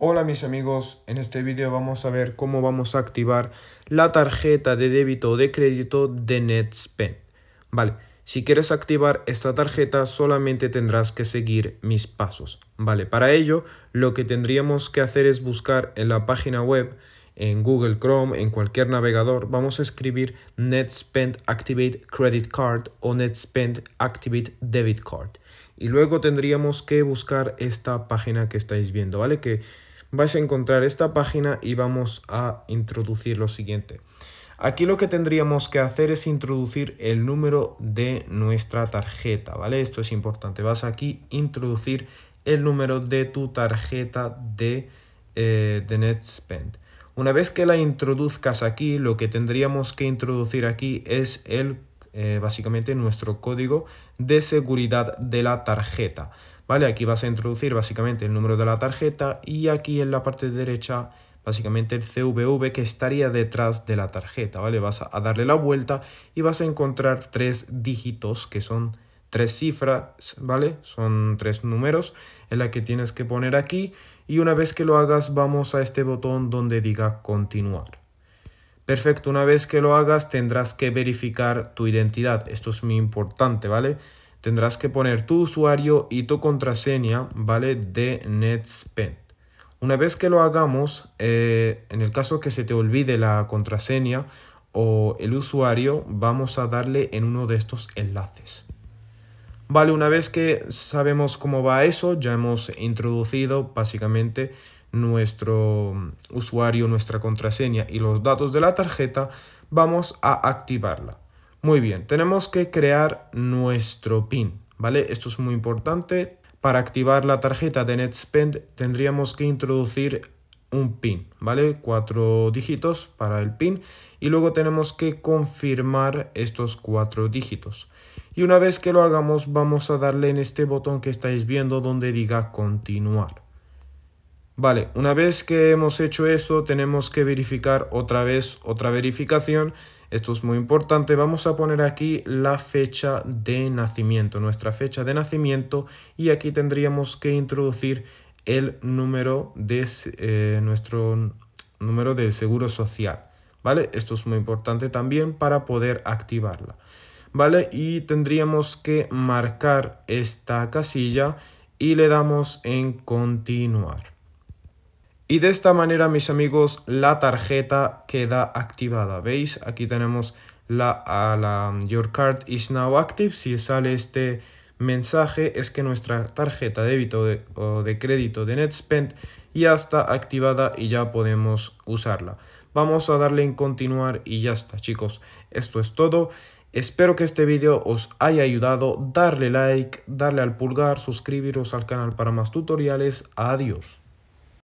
Hola mis amigos, en este vídeo vamos a ver cómo vamos a activar la tarjeta de débito o de crédito de Netspend. Vale, si quieres activar esta tarjeta solamente tendrás que seguir mis pasos. Vale, para ello lo que tendríamos que hacer es buscar en la página web, en Google Chrome, en cualquier navegador, vamos a escribir Netspend Activate Credit Card o Netspend Activate Debit Card. Y luego tendríamos que buscar esta página que estáis viendo, ¿vale? Que vais a encontrar esta página y vamos a introducir lo siguiente. Aquí lo que tendríamos que hacer es introducir el número de nuestra tarjeta, ¿vale? Esto es importante. Vas aquí introducir el número de tu tarjeta de, eh, de NetSpend. Una vez que la introduzcas aquí, lo que tendríamos que introducir aquí es el, eh, básicamente nuestro código de seguridad de la tarjeta. ¿Vale? Aquí vas a introducir básicamente el número de la tarjeta y aquí en la parte derecha básicamente el CVV que estaría detrás de la tarjeta, ¿vale? Vas a darle la vuelta y vas a encontrar tres dígitos que son tres cifras, ¿vale? Son tres números en la que tienes que poner aquí y una vez que lo hagas vamos a este botón donde diga continuar. Perfecto, una vez que lo hagas tendrás que verificar tu identidad. Esto es muy importante, ¿vale? tendrás que poner tu usuario y tu contraseña, ¿vale? De NetSpend. Una vez que lo hagamos, eh, en el caso que se te olvide la contraseña o el usuario, vamos a darle en uno de estos enlaces. Vale, una vez que sabemos cómo va eso, ya hemos introducido básicamente nuestro usuario, nuestra contraseña y los datos de la tarjeta, vamos a activarla. Muy bien, tenemos que crear nuestro PIN, ¿vale? Esto es muy importante. Para activar la tarjeta de NetSpend tendríamos que introducir un PIN, ¿vale? Cuatro dígitos para el PIN y luego tenemos que confirmar estos cuatro dígitos. Y una vez que lo hagamos vamos a darle en este botón que estáis viendo donde diga continuar. Vale, una vez que hemos hecho eso tenemos que verificar otra vez otra verificación esto es muy importante. Vamos a poner aquí la fecha de nacimiento, nuestra fecha de nacimiento. Y aquí tendríamos que introducir el número de eh, nuestro número de seguro social. ¿Vale? Esto es muy importante también para poder activarla. ¿Vale? Y tendríamos que marcar esta casilla y le damos en continuar. Y de esta manera, mis amigos, la tarjeta queda activada. ¿Veis? Aquí tenemos la, la um, Your card is now active. Si sale este mensaje es que nuestra tarjeta de débito o de crédito de NetSpend ya está activada y ya podemos usarla. Vamos a darle en continuar y ya está chicos. Esto es todo. Espero que este vídeo os haya ayudado. Darle like, darle al pulgar, suscribiros al canal para más tutoriales. Adiós.